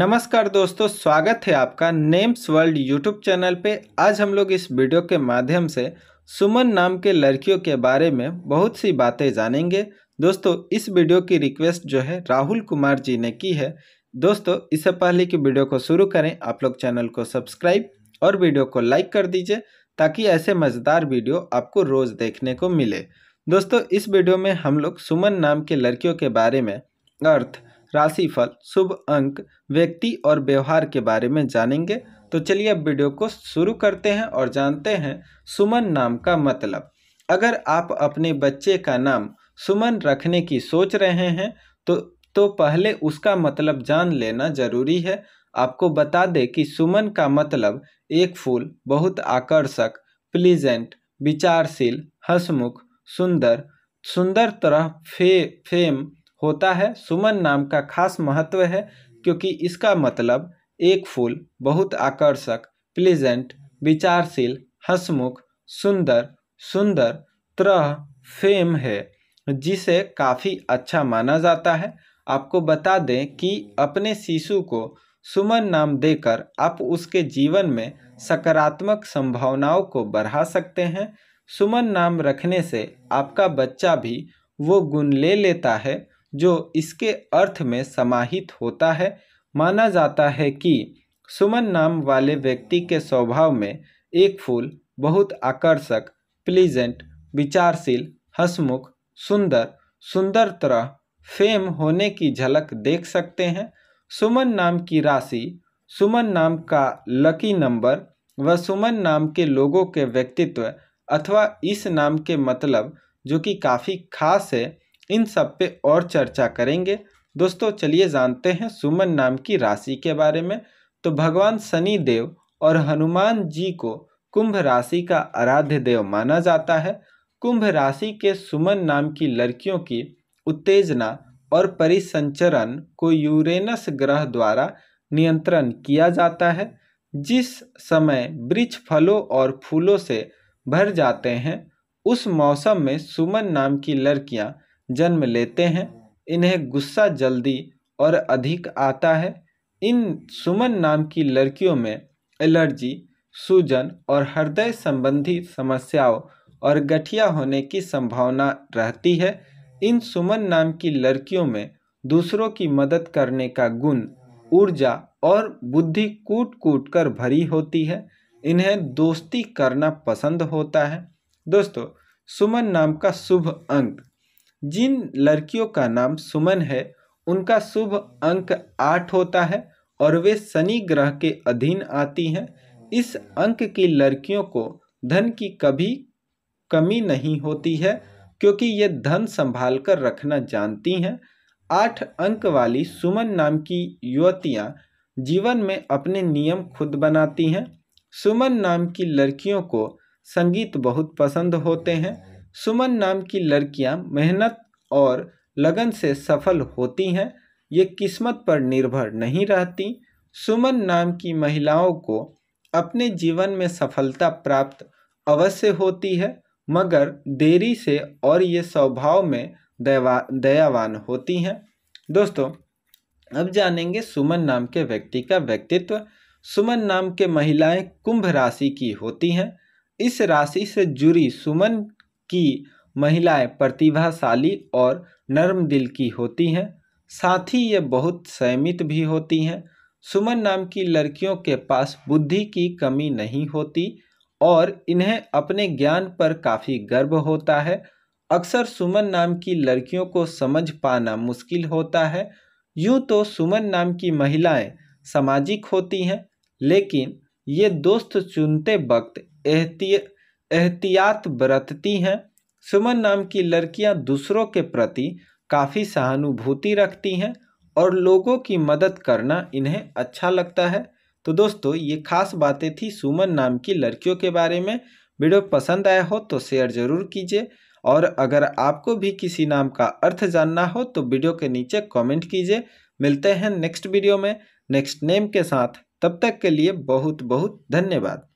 नमस्कार दोस्तों स्वागत है आपका नेम्स वर्ल्ड यूट्यूब चैनल पे आज हम लोग इस वीडियो के माध्यम से सुमन नाम के लड़कियों के बारे में बहुत सी बातें जानेंगे दोस्तों इस वीडियो की रिक्वेस्ट जो है राहुल कुमार जी ने की है दोस्तों इससे पहले की वीडियो को शुरू करें आप लोग चैनल को सब्सक्राइब और वीडियो को लाइक कर दीजिए ताकि ऐसे मज़ेदार वीडियो आपको रोज़ देखने को मिले दोस्तों इस वीडियो में हम लोग सुमन नाम के लड़कियों के बारे में अर्थ राशिफल शुभ अंक व्यक्ति और व्यवहार के बारे में जानेंगे तो चलिए अब वीडियो को शुरू करते हैं और जानते हैं सुमन नाम का मतलब अगर आप अपने बच्चे का नाम सुमन रखने की सोच रहे हैं तो तो पहले उसका मतलब जान लेना जरूरी है आपको बता दें कि सुमन का मतलब एक फूल बहुत आकर्षक प्लीजेंट विचारशील हसमुख सुंदर सुंदर तरह फे फेम होता है सुमन नाम का खास महत्व है क्योंकि इसका मतलब एक फूल बहुत आकर्षक प्लीजेंट विचारशील हंसमुख सुंदर सुंदर त्रह फेम है जिसे काफ़ी अच्छा माना जाता है आपको बता दें कि अपने शिशु को सुमन नाम देकर आप उसके जीवन में सकारात्मक संभावनाओं को बढ़ा सकते हैं सुमन नाम रखने से आपका बच्चा भी वो गुण ले लेता है जो इसके अर्थ में समाहित होता है माना जाता है कि सुमन नाम वाले व्यक्ति के स्वभाव में एक फूल बहुत आकर्षक प्लीजेंट विचारशील हसमुख सुंदर सुंदर तरह फेम होने की झलक देख सकते हैं सुमन नाम की राशि सुमन नाम का लकी नंबर व सुमन नाम के लोगों के व्यक्तित्व अथवा इस नाम के मतलब जो कि काफ़ी खास है इन सब पे और चर्चा करेंगे दोस्तों चलिए जानते हैं सुमन नाम की राशि के बारे में तो भगवान शनि देव और हनुमान जी को कुंभ राशि का आराध्य देव माना जाता है कुंभ राशि के सुमन नाम की लड़कियों की उत्तेजना और परिसंचरण को यूरेनस ग्रह द्वारा नियंत्रण किया जाता है जिस समय वृक्ष फलों और फूलों से भर जाते हैं उस मौसम में सुमन नाम की लड़कियां जन्म लेते हैं इन्हें गुस्सा जल्दी और अधिक आता है इन सुमन नाम की लड़कियों में एलर्जी सूजन और हृदय संबंधी समस्याओं और गठिया होने की संभावना रहती है इन सुमन नाम की लड़कियों में दूसरों की मदद करने का गुण ऊर्जा और बुद्धि कूट कूट कर भरी होती है इन्हें दोस्ती करना पसंद होता है दोस्तों सुमन नाम का शुभ अंक जिन लड़कियों का नाम सुमन है उनका शुभ अंक आठ होता है और वे शनि ग्रह के अधीन आती हैं इस अंक की लड़कियों को धन की कभी कमी नहीं होती है क्योंकि ये धन संभाल कर रखना जानती हैं आठ अंक वाली सुमन नाम की युवतियाँ जीवन में अपने नियम खुद बनाती हैं सुमन नाम की लड़कियों को संगीत बहुत पसंद होते हैं सुमन नाम की लड़कियां मेहनत और लगन से सफल होती हैं ये किस्मत पर निर्भर नहीं रहती सुमन नाम की महिलाओं को अपने जीवन में सफलता प्राप्त अवश्य होती है मगर देरी से और ये स्वभाव में दया दयावान होती हैं दोस्तों अब जानेंगे सुमन नाम के व्यक्ति का व्यक्तित्व सुमन नाम के महिलाएं कुंभ राशि की होती हैं इस राशि से जुड़ी सुमन कि महिलाएं प्रतिभाशाली और नर्म दिल की होती हैं साथ ही ये बहुत संयमित भी होती हैं सुमन नाम की लड़कियों के पास बुद्धि की कमी नहीं होती और इन्हें अपने ज्ञान पर काफ़ी गर्व होता है अक्सर सुमन नाम की लड़कियों को समझ पाना मुश्किल होता है यूँ तो सुमन नाम की महिलाएं सामाजिक होती हैं लेकिन ये दोस्त चुनते वक्त एहतिया एहतियात बरतती हैं सुमन नाम की लड़कियां दूसरों के प्रति काफ़ी सहानुभूति रखती हैं और लोगों की मदद करना इन्हें अच्छा लगता है तो दोस्तों ये खास बातें थी सुमन नाम की लड़कियों के बारे में वीडियो पसंद आया हो तो शेयर ज़रूर कीजिए और अगर आपको भी किसी नाम का अर्थ जानना हो तो वीडियो के नीचे कमेंट कीजिए मिलते हैं नेक्स्ट वीडियो में नेक्स्ट नेम के साथ तब तक के लिए बहुत बहुत धन्यवाद